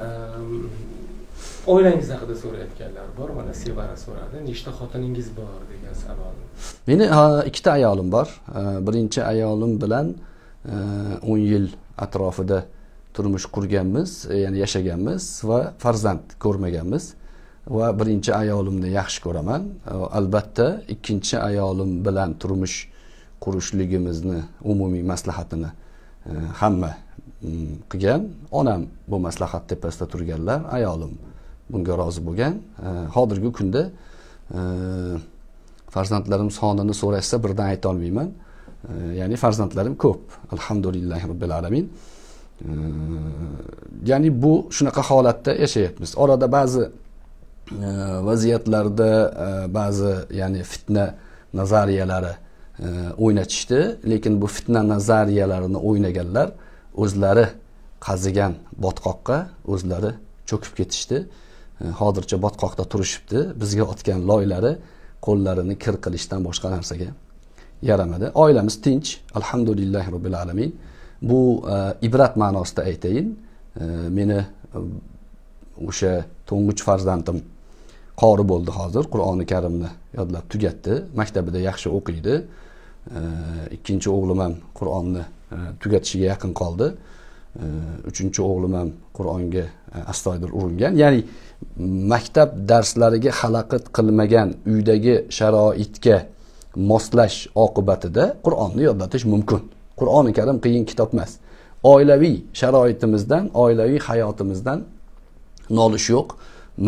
Ehm, oilangiz haqida so'rayotganlar bor mana sevara so'radi nechta xotiningiz bor degan savol meni ikkita ayolim bor ehm, birinchi ayolim bilan ehm, o'n yil atrofida turmush qurganmiz e, ya'ni yashaganmiz va farzand ko'rmaganmiz va birinchi ayolimni yaxshi ko'raman e, albatta ikkinchi ayolim bilan turmush qurishligimizni umumiy maslahatini e, hamma mm, qilgan onam bu maslahat tepasida turganlar ayolim bunga rozi bo'lgan e, hozirgi kunda e, farzandlarim sonini so'rashsa birdan aytolmayman e, ya'ni farzandlarim ko'p alhamdulillahi robbil alamin ya'ni bu shunaqa holatda yashayapmiz orada ba'zi vaziyatlarda ba'zi ya'ni fitna nazariyalari o'ynatishdi lekin bu fitna nazariyalarini o'ynaganlar o'zlari qazigan botqoqqa o'zlari cho'kib ketishdi e, hozircha botqoqda turishibdi bizga otgan loylari qo'llarini kir qilishdan boshqa narsaga yaramadi oilamiz tinch alhamdulillah robbil alamin bu e, ibrat ma'nosida aytayin e, meni e, o'sha to'ng'ich farzandim qori bo'ldi hozir qur'oni karimni yodlab tugatdi maktabida yaxshi o'qiydi e, ikkinchi o'g'lim ham qur'onni e, tugatishiga yaqin qoldi uchinchi o'g'lim ham qur'onga e, astoydil urilgan ya'ni maktab darslariga xalaqit qilmagan uydagi sharoitga moslash oqibatida qur'onni yodlatish mumkin qur'oni karim qiyin kitob emas oilaviy sharoitimizdan oilaviy hayotimizdan nolish yo'q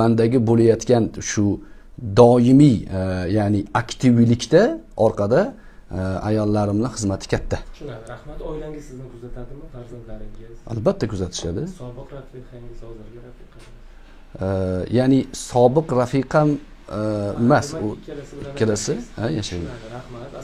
mandagi bo'layotgan shu doimiy e, ya'ni aktivlikda orqada ayollarimni xizmati katta tushunarli rahmat oilangiz sizni kuzatadimi farzandlaringiz albatta kuzatishadi sobiq rafiqangiz hozirgi rafiqa ya'ni sobiq rafiqam e, emas u ikkalasi yashaydi rahmat